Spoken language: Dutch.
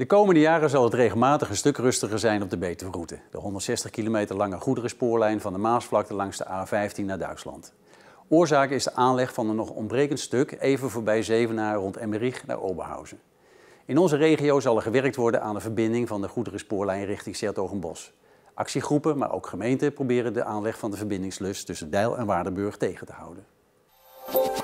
De komende jaren zal het regelmatig een stuk rustiger zijn op de Betuwe-route, De 160 kilometer lange goederenspoorlijn van de Maasvlakte langs de A15 naar Duitsland. Oorzaak is de aanleg van een nog ontbrekend stuk even voorbij Zevenaar rond Emmerich naar Oberhausen. In onze regio zal er gewerkt worden aan de verbinding van de goederenspoorlijn richting Sertogenbos. Actiegroepen, maar ook gemeenten proberen de aanleg van de verbindingslus tussen Deil en Waardenburg tegen te houden.